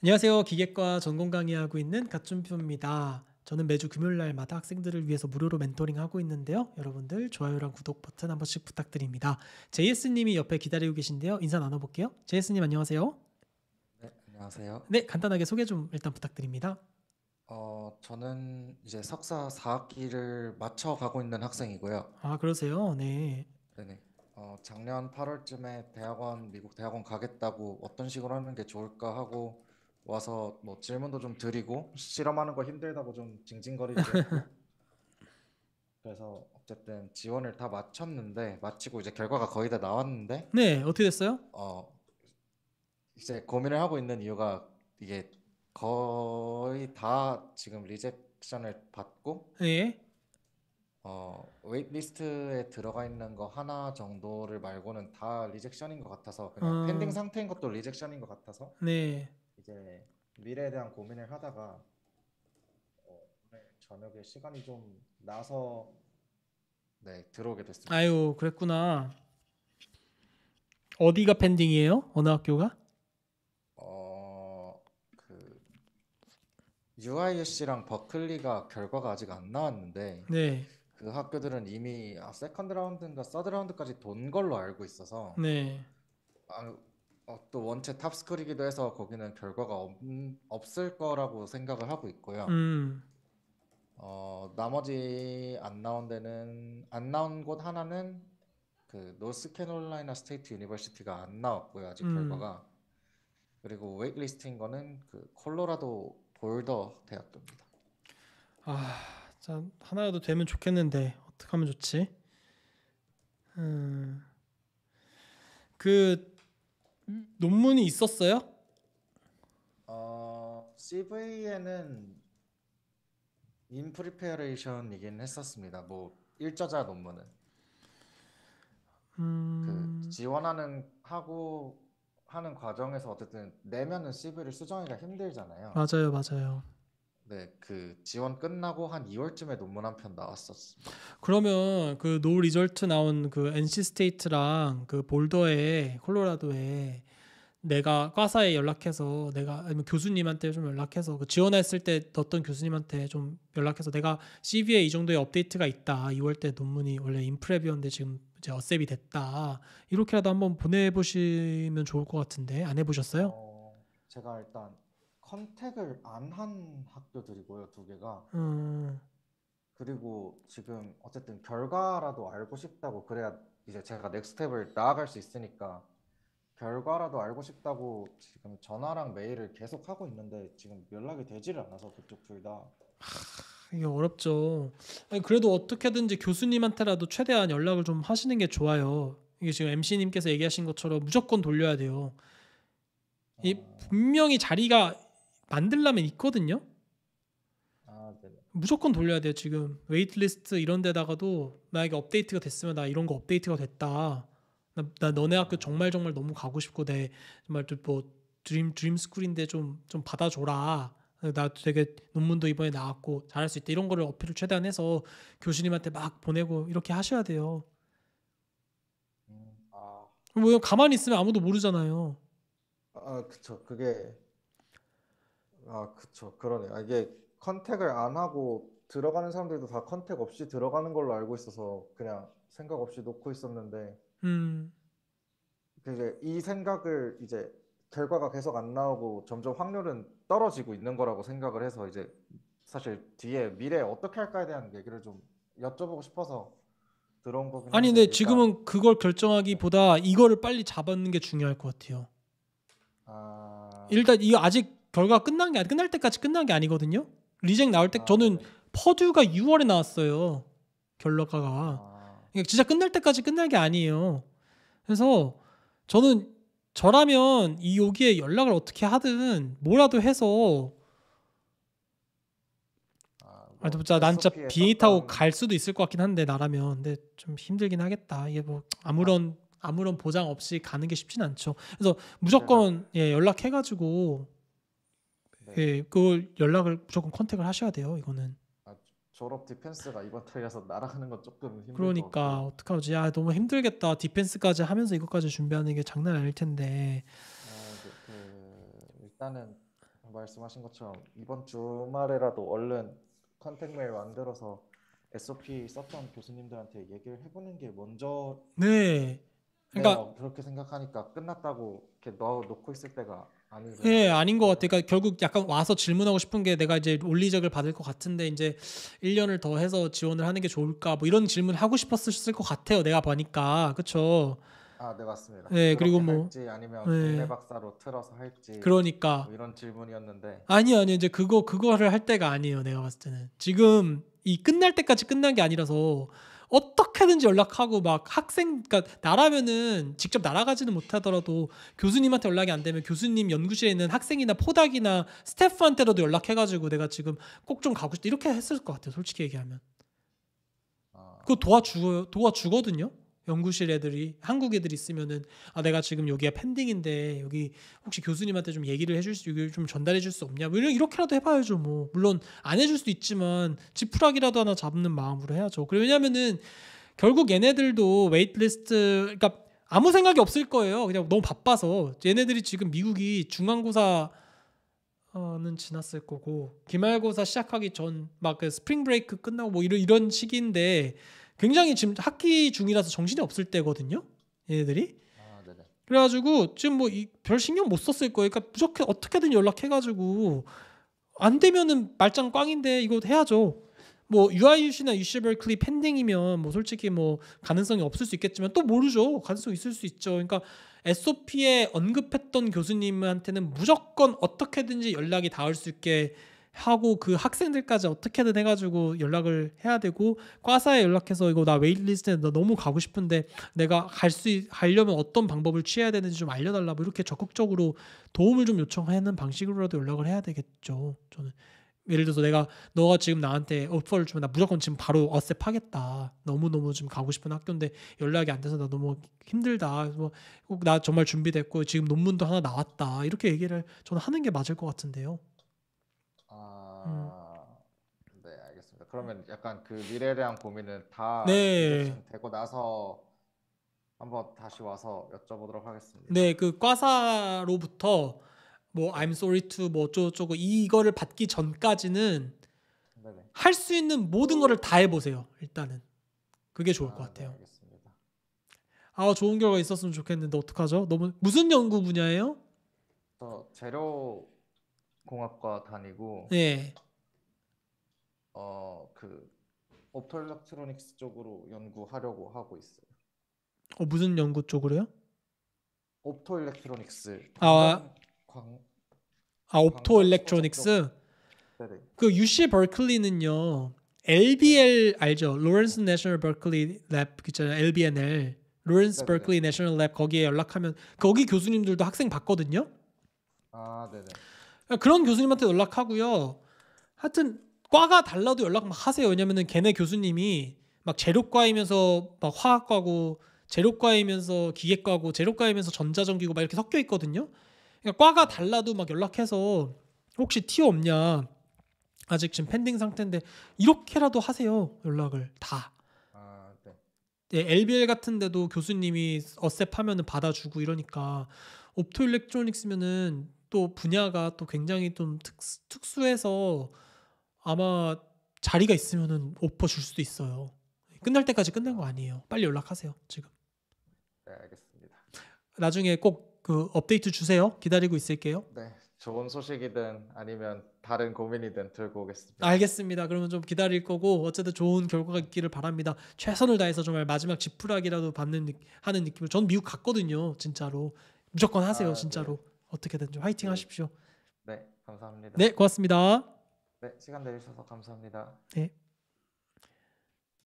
안녕하세요. 기계과 전공 강의하고 있는 갓준표입니다. 저는 매주 금요일 날마다 학생들을 위해서 무료로 멘토링 하고 있는데요. 여러분들 좋아요랑 구독 버튼 한 번씩 부탁드립니다. j s 님이 옆에 기다리고 계신데요. 인사 나눠볼게요. j s 님 안녕하세요. 네, 안녕하세요. 네, 간단하게 소개 좀 일단 부탁드립니다. 어, 저는 이제 석사 4학기를 맞춰 가고 있는 학생이고요. 아, 그러세요? 네. 네네. 어, 작년 8월쯤에 대학원 미국 대학원 가겠다고 어떤 식으로 하는 게 좋을까 하고 와서 뭐 질문도 좀 드리고 실험하는 거 힘들다고 좀 징징거리고 그래서 어쨌든 지원을 다 마쳤는데 마치고 이제 결과가 거의 다 나왔는데 네 어떻게 됐어요? 어 이제 고민을 하고 있는 이유가 이게 거의 다 지금 리젝션을 받고 예. 어 웨이트리스트에 들어가 있는 거 하나 정도를 말고는 다 리젝션인 것 같아서 그냥 어. p e 상태인 것도 리젝션인 것 같아서 네. 이제 미래에 대한 고민을 하다가 어, 오늘 저녁에 시간이 좀 나서 네 들어오게 됐습니다. 아유 그랬구나. 어디가 p e 이에요 어느 학교가? 어그 u i c 랑 버클리가 결과가 아직 안 나왔는데 네. 그 학교들은 이미 아, 세컨드 라운드인가 서드 라운드까지 돈 걸로 알고 있어서 네. 아, 어, 또 원체 탑스쿨이기도 해서 거기는 결과가 없, 없을 거라고 생각을 하고 있고요. 음. 어, 나머지 안 나온 데는 안 나온 곳 하나는 그 노스캐롤라이나 스테이트 유니버시티가 안 나왔고요. 아직 음. 결과가. 그리고 웨이트리스트인 거는 그 콜로라도 볼더 대학교입니다. 아, 참 하나라도 되면 좋겠는데 어떻게 하면 좋지? 음. 그 논문이 있었어요? 어, CV에는 인프리페어레이션이긴 했었습니다. 뭐 일저자 논문은 그 음... 그 지원하는 하고 하는 과정에서 어쨌든 내면은 CV를 수정하기가 힘들잖아요. 맞아요, 맞아요. 네, 그 지원 끝나고 한 2월쯤에 논문 한 편 나왔었습니다. 그러면 그 노 리절트 나온 그 NC 스테이트랑 그 볼더에 콜로라도에 내가 과사에 연락해서 내가 아니면 교수님한테 좀 연락해서 그 지원했을 때 넣었던 교수님한테 좀 연락해서 내가 CV에 이 정도의 업데이트가 있다. 2월 때 논문이 원래 인프랩이었는데 지금 이제 어셉이 됐다. 이렇게라도 한번 보내보시면 좋을 것 같은데 안 해보셨어요? 어, 제가 일단 컨택을 안 한 학교들이고요, 두 개가. 음. 그리고 지금 어쨌든 결과라도 알고 싶다고 그래야 이제 제가 넥스텝을 나아갈 수 있으니까 결과라도 알고 싶다고 지금 전화랑 메일을 계속 하고 있는데 지금 연락이 되지를 않아서 그쪽 둘 다. 이게 어렵죠. 아니, 그래도 어떻게든지 교수님한테라도 최대한 연락을 좀 하시는 게 좋아요. 이게 지금 MC님께서 얘기하신 것처럼 무조건 돌려야 돼요. 이 아. 분명히 자리가 만들라면 있거든요. 아, 네. 무조건 돌려야 돼요 지금 웨이트리스트 이런 데다가도 만약에 업데이트가 됐으면 나 이런 거 업데이트가 됐다 나, 나 너네 학교 정말 정말 너무 가고 싶고 내 정말 뭐 드림 드림 스쿨인데 좀 좀 받아줘라 나 되게 논문도 이번에 나왔고 잘할 수 있다 이런 거를 어필을 최대한 해서 교수님한테 막 보내고 이렇게 하셔야 돼요. 음, 아. 뭐 가만히 있으면 아무도 모르잖아요. 아 그쵸 그게 아, 그렇죠 그러네요. 아, 이게 컨택을 안 하고 들어가는 사람들도 다 컨택 없이 들어가는 걸로 알고 있어서 그냥 생각 없이 놓고 있었는데 음, 그게 이 생각을 이제 결과가 계속 안 나오고 점점 확률은 떨어지고 있는 거라고 생각을 해서 이제 사실 뒤에 미래 어떻게 할까에 대한 얘기를 좀 여쭤보고 싶어서 들어온 거긴 아니 근데 일단 지금은 그걸 결정하기보다 이거를 빨리 잡는 게 중요할 것 같아요. 아 일단 이거 아직 결과가 끝난 게 아니, 끝날 때까지 끝난 게 아니거든요. 리젝 나올 때 아, 저는 네. 퍼듀가 6월에 나왔어요. 결과가. 아. 그러니까 진짜 끝날 때까지 끝날 게 아니에요. 그래서 저는 저라면 이 여기에 연락을 어떻게 하든 뭐라도 해서 아, 뭐 아 진짜 난 진짜 비행기 타고 갈 수도 있을 것 같긴 한데 나라면 근데 좀 힘들긴 하겠다. 이게 뭐 아무런 아. 아무런 보장 없이 가는 게 쉽진 않죠. 그래서 무조건 네. 예 연락해가지고 네. 예, 그 연락을 무조건 컨택을 하셔야 돼요. 이거는. 아, 졸업 디펜스가 이번 달려서 날아가는 건 조금 힘들 그러니까 어떡하지? 아 너무 힘들겠다. 디펜스까지 하면서 이것까지 준비하는 게 장난 아닐 텐데. 아, 그, 일단은 말씀하신 것처럼 이번 주말에라도 얼른 컨택 메일 만들어서 SOP 썼던 교수님들한테 얘기를 해보는 게 먼저. 네. 네 그러니까 네, 그렇게 생각하니까 끝났다고 이렇게 넣어 놓고 있을 때가 아니 예, 아닌 것 같아요. 그러니까 결국 약간 와서 질문하고 싶은 게 내가 이제 올리적을 받을 것 같은데 이제 1년을 더 해서 지원을 하는 게 좋을까? 뭐 이런 질문 하고 싶었을 것 같아요. 내가 보니까 그렇죠. 아, 네 맞습니다. 네, 그리고 뭐 할지 아니면 국내 네. 박사로 틀어서 할지 그러니까 뭐 이런 질문이었는데 아니 아니 이제 그거 그거를 할 때가 아니에요. 내가 봤을 때는 지금 이 끝날 때까지 끝난 게 아니라서 어떻게든지 연락하고 막 학생 그러니까 나라면은 직접 날아가지는 못하더라도 교수님한테 연락이 안 되면 교수님 연구실에 있는 학생이나 포닥이나 스태프한테라도 연락해가지고 내가 지금 꼭 좀 가고 싶다 이렇게 했을 것 같아요 솔직히 얘기하면 아. 그거 도와주 도와주거든요 연구실 애들이 한국 애들이 있으면은 아 내가 지금 여기가 팬딩인데 여기 혹시 교수님한테 좀 얘기를 해줄 수, 좀 전달해 줄 수 없냐? 뭐 이런 이렇게라도 해봐야죠. 뭐 물론 안 해줄 수도 있지만 지푸라기라도 하나 잡는 마음으로 해야죠. 그리고 왜냐면은 결국 얘네들도 웨이트리스트 그러니까 아무 생각이 없을 거예요. 그냥 너무 바빠서 얘네들이 지금 미국이 중간고사 는 지났을 거고 기말고사 시작하기 전 막 그 스프링 브레이크 끝나고 뭐 이런 이런 시기인데 굉장히 지금 학기 중이라서 정신이 없을 때거든요. 얘네들이. 아, 그래가지고 지금 뭐 별 신경 못 썼을 거예요. 그러니까 무조건 어떻게든 연락해가지고 안 되면은 말짱 꽝인데 이거 해야죠. 뭐 UIUC나 유 c 버클리 p 딩이면뭐 솔직히 뭐 가능성이 없을 수 있겠지만 또 모르죠. 가능성 있을 수 있죠. 그러니까 SOP에 언급했던 교수님한테는 무조건 어떻게든지 연락이 닿을 수 있게 하고 그 학생들까지 어떻게든 해가지고 연락을 해야 되고 과사에 연락해서 이거 나 웨이트리스트에 나 너무 가고 싶은데 내가 갈수하려면 어떤 방법을 취해야 되는지 좀 알려달라 고 뭐 이렇게 적극적으로 도움을 좀 요청하는 방식으로라도 연락을 해야 되겠죠 저는 예를 들어서 내가 너가 지금 나한테 어퍼를 주면 나 무조건 지금 바로 어셉하겠다 너무너무 지금 가고 싶은 학교인데 연락이 안 돼서 나 너무 힘들다 뭐나 정말 준비됐고 지금 논문도 하나 나왔다 이렇게 얘기를 저는 하는 게 맞을 것 같은데요 아, 네, 알겠습니다. 그러면 약간 그 미래에 대한 고민은 다 네. 되고 나서 한번 다시 와서 여쭤보도록 하겠습니다. 네, 그 과사로부터 뭐 I'm sorry to 뭐저쩌 이거를 받기 전까지는 할 수 있는 모든 거를 다 해보세요. 일단은 그게 좋을 아, 것 같아요. 네, 알겠습니다. 아 좋은 결과 있었으면 좋겠는데 어떡하죠? 너무 무슨 연구 분야예요? 저 재료 공학과 다니고 예. 어그 옵토일렉트로닉스 쪽으로 연구하려고 하고 있어요. 어 무슨 연구 쪽으로요? 옵토일렉트로닉스. 아, 광, 아 옵토일렉트로닉스. 그 UC 버클리는요. LBL 알죠? 로렌스 내셔널 버클리 랩 있잖아요. LBNL. 로렌스 버클리 내셔널 랩 거기에 연락하면 거기 교수님들도 학생 받거든요. 아, 네네. 그런 교수님한테 연락하고요. 하여튼 과가 달라도 연락 막 하세요. 왜냐면은 걔네 교수님이 막 재료과이면서 막 화학과고 재료과이면서 기계과고 재료과이면서 전자전기고 막 이렇게 섞여 있거든요. 그러니까 과가 달라도 막 연락해서 혹시 티 없냐? 아직 지금 팬딩 상태인데 이렇게라도 하세요. 연락을 다. 아, 네. LBL 예, 같은 데도 교수님이 어셉하면 받아주고 이러니까 옵토일렉트로닉스면은 또 분야가 또 굉장히 좀 특, 특수해서 아마 자리가 있으면은 오퍼 줄 수도 있어요. 끝날 때까지 끝난 거 아니에요. 빨리 연락하세요. 지금. 네, 알겠습니다. 나중에 꼭 그 업데이트 주세요. 기다리고 있을게요. 네. 좋은 소식이든 아니면 다른 고민이든 들고 오겠습니다. 알겠습니다. 그러면 좀 기다릴 거고 어쨌든 좋은 결과가 있기를 바랍니다. 최선을 다해서 정말 마지막 지푸라기라도 받는 하는 느낌을전 미국 갔거든요. 진짜로. 무조건 하세요. 아, 네. 진짜로. 네. 어떻게든 좀 화이팅 하십시오. 네, 감사합니다. 네, 고맙습니다. 네, 시간 내주셔서 감사합니다. 네.